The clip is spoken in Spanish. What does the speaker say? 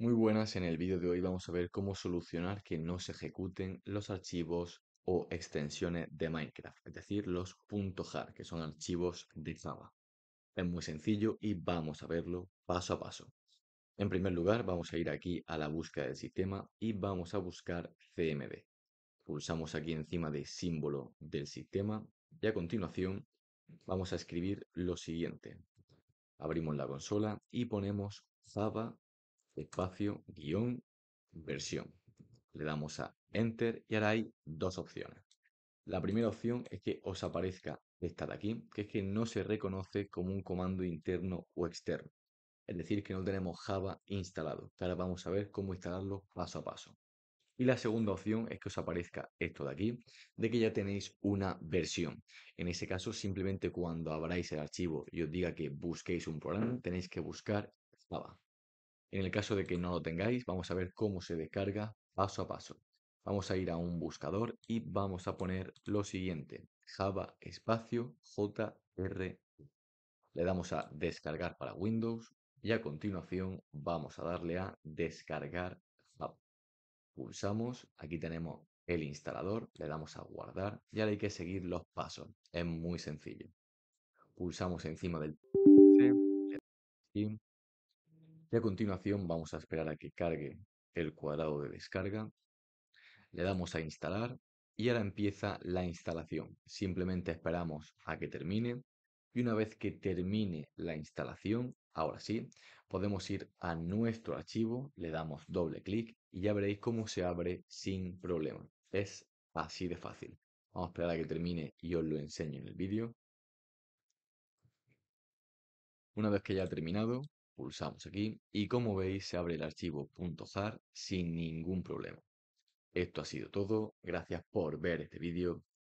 Muy buenas, en el vídeo de hoy vamos a ver cómo solucionar que no se ejecuten los archivos o extensiones de Minecraft, es decir, los .jar, que son archivos de Java. Es muy sencillo y vamos a verlo paso a paso. En primer lugar, vamos a ir aquí a la búsqueda del sistema y vamos a buscar CMD. Pulsamos aquí encima de símbolo del sistema y a continuación vamos a escribir lo siguiente. Abrimos la consola y ponemos java espacio, guión, versión. Le damos a Enter y ahora hay dos opciones. La primera opción es que os aparezca esta de aquí, que es que no se reconoce como un comando interno o externo. Es decir, que no tenemos Java instalado. Ahora vamos a ver cómo instalarlo paso a paso. Y la segunda opción es que os aparezca esto de aquí, de que ya tenéis una versión. En ese caso, simplemente cuando abráis el archivo y os diga que busquéis un programa, tenéis que buscar Java. En el caso de que no lo tengáis, vamos a ver cómo se descarga paso a paso. Vamos a ir a un buscador y vamos a poner lo siguiente, Java espacio JR. Le damos a descargar para Windows y a continuación vamos a darle a descargar Java. Pulsamos, aquí tenemos el instalador, le damos a guardar y ahora hay que seguir los pasos. Es muy sencillo. Pulsamos encima del... Sí. Y a continuación vamos a esperar a que cargue el cuadrado de descarga. Le damos a instalar y ahora empieza la instalación. Simplemente esperamos a que termine y una vez que termine la instalación, ahora sí, podemos ir a nuestro archivo, le damos doble clic y ya veréis cómo se abre sin problema. Es así de fácil. Vamos a esperar a que termine y os lo enseño en el vídeo. Una vez que ya ha terminado, pulsamos aquí y como veis se abre el archivo .zar sin ningún problema. Esto ha sido todo, gracias por ver este vídeo